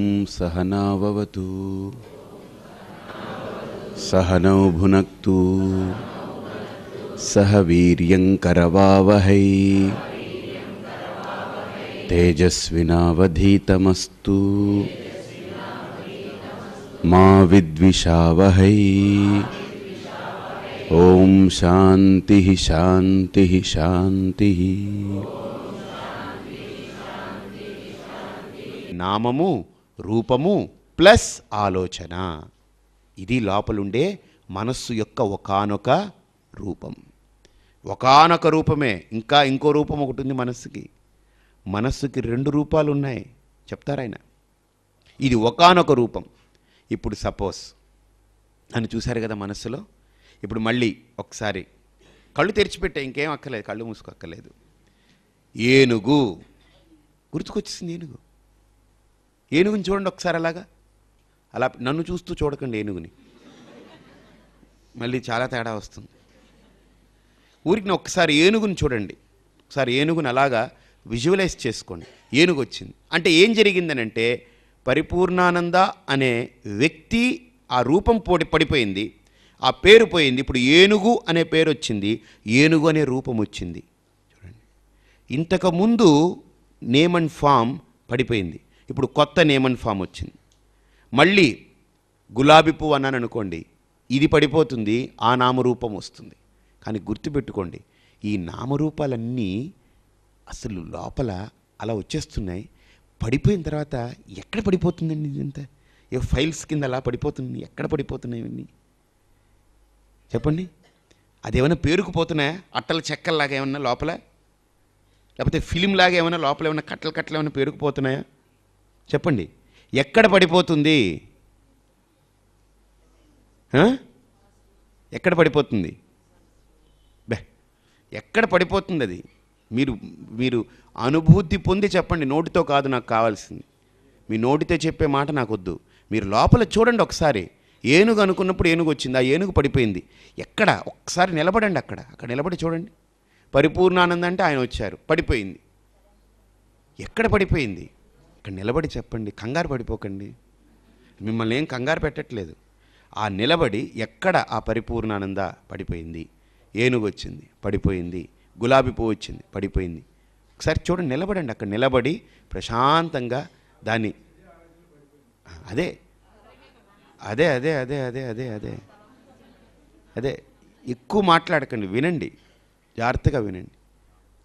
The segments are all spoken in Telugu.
ओम सहनावतु सहनौ भुन सह वीर्यङ्करवावहै तेजस्विनावधीतमस्तु मा विद्विषावहै ॐ शान्तिः शान्तिः शान्तिः नाममु రూపము ప్లస్ ఆలోచన ఇది లోపలుండే మనస్సు యొక్క ఒకనొక రూపం ఒకనొక రూపమే ఇంకా ఇంకో రూపం ఒకటి ఉంది మనస్సుకి మనస్సుకి రెండు రూపాలు ఉన్నాయి చెప్తారాయన ఇది ఒకనొక రూపం ఇప్పుడు సపోజ్ అని చూశారు కదా మనస్సులో ఇప్పుడు మళ్ళీ ఒకసారి కళ్ళు తెరిచిపెట్టే ఇంకేం అక్కర్లేదు కళ్ళు మూసుకు అక్కర్లేదు ఏనుగు గుర్తుకొచ్చేసింది ఏనుగు ఏనుగుని చూడండి ఒకసారి అలాగా అలా నన్ను చూస్తూ చూడకండి ఏనుగుని మళ్ళీ చాలా తేడా వస్తుంది ఊరికి ఒకసారి ఏనుగుని చూడండి ఒకసారి ఏనుగుని అలాగా విజువలైజ్ చేసుకోండి ఏనుగు వచ్చింది అంటే ఏం జరిగిందనంటే పరిపూర్ణానంద అనే వ్యక్తి ఆ రూపం పోటి పడిపోయింది ఆ పేరు పోయింది ఇప్పుడు ఏనుగు అనే పేరు వచ్చింది ఏనుగు అనే రూపం వచ్చింది చూడండి ఇంతకుముందు నేమ్ అండ్ ఫామ్ పడిపోయింది ఇప్పుడు కొత్త నేమ్ అండ్ ఫామ్ వచ్చింది మళ్ళీ గులాబీ పువ్వు అన్నాను అనుకోండి ఇది పడిపోతుంది ఆ నామరూపం వస్తుంది కానీ గుర్తుపెట్టుకోండి ఈ నామరూపాలన్నీ అసలు లోపల అలా వచ్చేస్తున్నాయి పడిపోయిన తర్వాత ఎక్కడ పడిపోతుందండి ఇదంతా ఏ ఫైల్స్ కింద అలా పడిపోతుంది ఎక్కడ పడిపోతున్నాయి ఇవన్నీ చెప్పండి అదేమైనా పేరుకుపోతున్నాయా అట్టల చెక్కల్లాగా ఏమన్నా లోపల లేకపోతే ఫిలిం లాగా ఏమైనా లోపల ఏమైనా కట్టలు కట్టలు ఏమైనా పేరుకుపోతున్నాయా చెప్పండి ఎక్కడ పడిపోతుంది ఎక్కడ పడిపోతుంది బే ఎక్కడ పడిపోతుంది అది మీరు మీరు అనుభూతి పొంది చెప్పండి నోటితో కాదు నాకు కావాల్సింది మీ నోటితో చెప్పే మాట నాకు వద్దు మీరు లోపల చూడండి ఒకసారి ఏనుగు అనుకున్నప్పుడు ఏనుగు వచ్చింది ఆ ఏనుగు పడిపోయింది ఎక్కడ ఒకసారి నిలబడండి అక్కడ అక్కడ నిలబడి చూడండి పరిపూర్ణానంద అంటే ఆయన వచ్చారు పడిపోయింది ఎక్కడ పడిపోయింది అక్కడ నిలబడి చెప్పండి కంగారు పడిపోకండి మిమ్మల్ని ఏం కంగారు పెట్టట్లేదు ఆ నిలబడి ఎక్కడ ఆ పరిపూర్ణానంద పడిపోయింది ఏనుగు వచ్చింది పడిపోయింది గులాబీ పువ్వు వచ్చింది పడిపోయింది ఒకసారి చూడండి నిలబడండి అక్కడ నిలబడి ప్రశాంతంగా దాన్ని అదే అదే అదే అదే అదే అదే అదే అదే ఎక్కువ మాట్లాడకండి వినండి జాగ్రత్తగా వినండి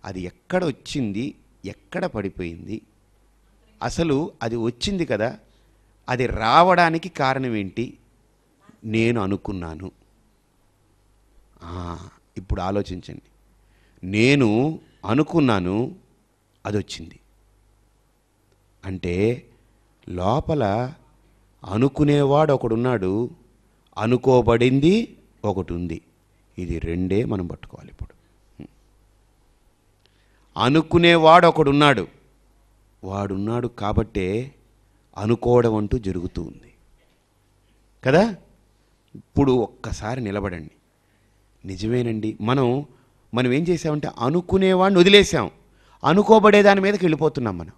అది ఎక్కడ వచ్చింది ఎక్కడ పడిపోయింది అసలు అది వచ్చింది కదా అది రావడానికి కారణం ఏంటి నేను అనుకున్నాను ఇప్పుడు ఆలోచించండి నేను అనుకున్నాను అది వచ్చింది అంటే లోపల అనుకునేవాడు ఒకడున్నాడు అనుకోబడింది ఒకటి ఉంది ఇది రెండే మనం పట్టుకోవాలి ఇప్పుడు అనుకునేవాడు ఒకడున్నాడు వాడున్నాడు కాబట్టే అనుకోవడం అంటూ జరుగుతూ ఉంది కదా ఇప్పుడు ఒక్కసారి నిలబడండి నిజమేనండి మనం మనం ఏం చేసామంటే అనుకునేవాడిని వదిలేసాం అనుకోబడే దాని మీదకి వెళ్ళిపోతున్నాం మనం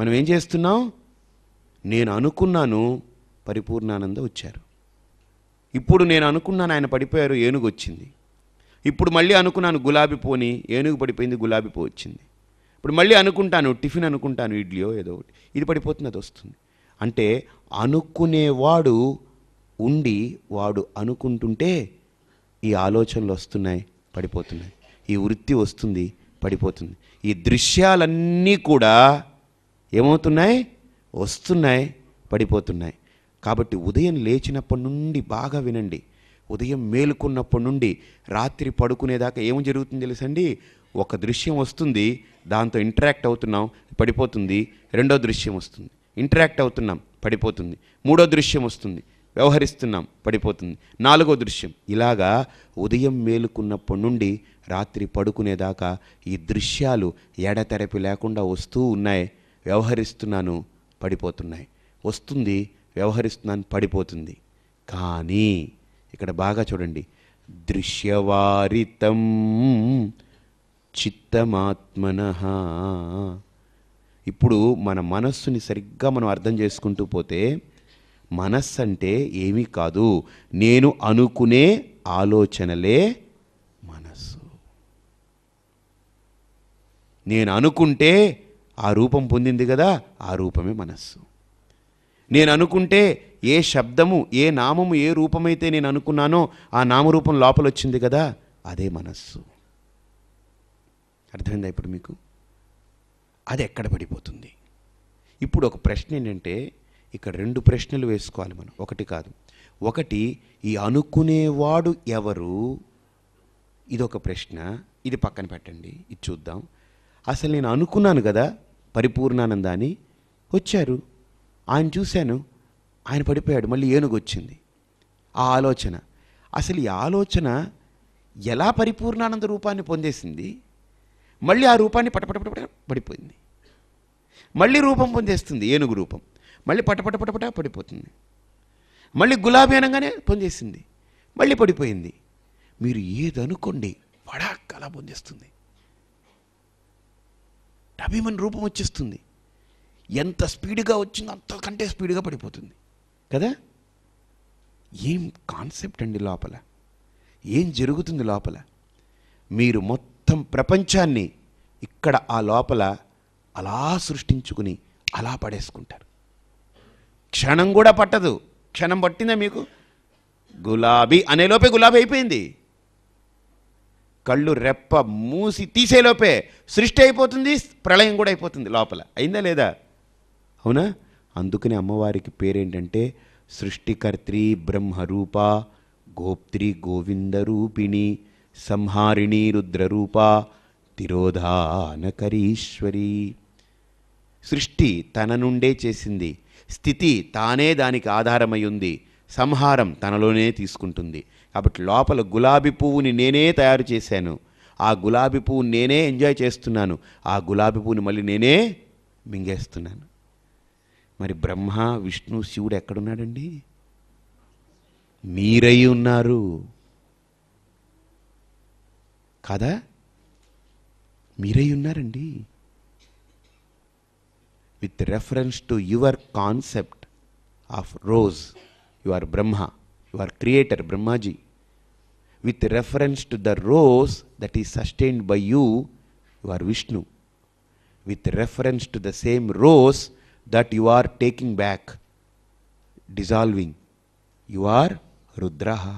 మనం ఏం చేస్తున్నాం నేను అనుకున్నాను పరిపూర్ణానంద వచ్చారు ఇప్పుడు నేను అనుకున్నాను ఆయన పడిపోయారు ఏనుగు వచ్చింది ఇప్పుడు మళ్ళీ అనుకున్నాను గులాబీ పోని ఏనుగు పడిపోయింది గులాబీ పో వచ్చింది ఇప్పుడు మళ్ళీ అనుకుంటాను టిఫిన్ అనుకుంటాను ఇడ్లీయో ఏదో ఒకటి ఇది పడిపోతుంది అది వస్తుంది అంటే అనుకునేవాడు ఉండి వాడు అనుకుంటుంటే ఈ ఆలోచనలు వస్తున్నాయి పడిపోతున్నాయి ఈ వృత్తి వస్తుంది పడిపోతుంది ఈ దృశ్యాలన్నీ కూడా ఏమవుతున్నాయి వస్తున్నాయి పడిపోతున్నాయి కాబట్టి ఉదయం లేచినప్పటి నుండి బాగా వినండి ఉదయం మేలుకున్నప్పటి నుండి రాత్రి పడుకునేదాకా ఏం జరుగుతుంది తెలుసండి ఒక దృశ్యం వస్తుంది దాంతో ఇంటరాక్ట్ అవుతున్నాం పడిపోతుంది రెండో దృశ్యం వస్తుంది ఇంటరాక్ట్ అవుతున్నాం పడిపోతుంది మూడో దృశ్యం వస్తుంది వ్యవహరిస్తున్నాం పడిపోతుంది నాలుగో దృశ్యం ఇలాగా ఉదయం మేలుకున్నప్పటి నుండి రాత్రి పడుకునేదాకా ఈ దృశ్యాలు ఎడతెరపి లేకుండా వస్తూ ఉన్నాయి వ్యవహరిస్తున్నాను పడిపోతున్నాయి వస్తుంది వ్యవహరిస్తున్నాను పడిపోతుంది కానీ ఇక్కడ బాగా చూడండి దృశ్యవారితం చిత్తమాత్మన ఇప్పుడు మన మనస్సుని సరిగ్గా మనం అర్థం చేసుకుంటూ పోతే మనస్సు అంటే ఏమీ కాదు నేను అనుకునే ఆలోచనలే మనస్సు నేను అనుకుంటే ఆ రూపం పొందింది కదా ఆ రూపమే మనస్సు నేను అనుకుంటే ఏ శబ్దము ఏ నామము ఏ రూపమైతే నేను అనుకున్నానో ఆ నామరూపం లోపల వచ్చింది కదా అదే మనస్సు అర్థమైందా ఇప్పుడు మీకు అది ఎక్కడ పడిపోతుంది ఇప్పుడు ఒక ప్రశ్న ఏంటంటే ఇక్కడ రెండు ప్రశ్నలు వేసుకోవాలి మనం ఒకటి కాదు ఒకటి ఈ అనుకునేవాడు ఎవరు ఇదొక ప్రశ్న ఇది పక్కన పెట్టండి ఇది చూద్దాం అసలు నేను అనుకున్నాను కదా పరిపూర్ణానందాన్ని వచ్చారు ఆయన చూశాను ఆయన పడిపోయాడు మళ్ళీ ఏనుగు వచ్చింది ఆ ఆలోచన అసలు ఈ ఆలోచన ఎలా పరిపూర్ణానంద రూపాన్ని పొందేసింది మళ్ళీ ఆ రూపాన్ని పటపటపటపట పడిపోయింది మళ్ళీ రూపం పొందేస్తుంది ఏనుగు రూపం మళ్ళీ పటపటపటపట పడిపోతుంది మళ్ళీ గులాబీ అనగానే పొందేసింది మళ్ళీ పడిపోయింది మీరు ఏదనుకోండి వడాక్ పొందేస్తుంది అభిమన్ రూపం వచ్చేస్తుంది ఎంత స్పీడ్గా వచ్చిందో అంతకంటే స్పీడ్గా పడిపోతుంది కదా ఏం కాన్సెప్ట్ అండి లోపల ఏం జరుగుతుంది లోపల మీరు మొత్తం మొత్తం ప్రపంచాన్ని ఇక్కడ ఆ లోపల అలా సృష్టించుకుని అలా పడేసుకుంటారు క్షణం కూడా పట్టదు క్షణం పట్టిందా మీకు గులాబీ అనేలోపే గులాబీ అయిపోయింది కళ్ళు రెప్ప మూసి తీసేలోపే సృష్టి అయిపోతుంది ప్రళయం కూడా అయిపోతుంది లోపల అయిందా లేదా అవునా అందుకని అమ్మవారికి పేరేంటంటే సృష్టికర్త్రి బ్రహ్మరూప గోప్త్రి గోవింద సంహారిణీ రుద్రరూప తిరోధానకరీశ్వరి సృష్టి తన నుండే చేసింది స్థితి తానే దానికి ఆధారమై ఉంది సంహారం తనలోనే తీసుకుంటుంది కాబట్టి లోపల గులాబీ పువ్వుని నేనే తయారు చేశాను ఆ గులాబీ పువ్వు నేనే ఎంజాయ్ చేస్తున్నాను ఆ గులాబీ పువ్వుని మళ్ళీ నేనే మింగేస్తున్నాను మరి బ్రహ్మ విష్ణు శివుడు ఎక్కడున్నాడండి మీరై ఉన్నారు కాదా మీరై ఉన్నారండి with reference to your concept of rose you are Brahma you are creator Brahmaji with reference to the rose that is sustained by you you are Vishnu with reference to the same rose that you are taking back dissolving you are రుద్రహ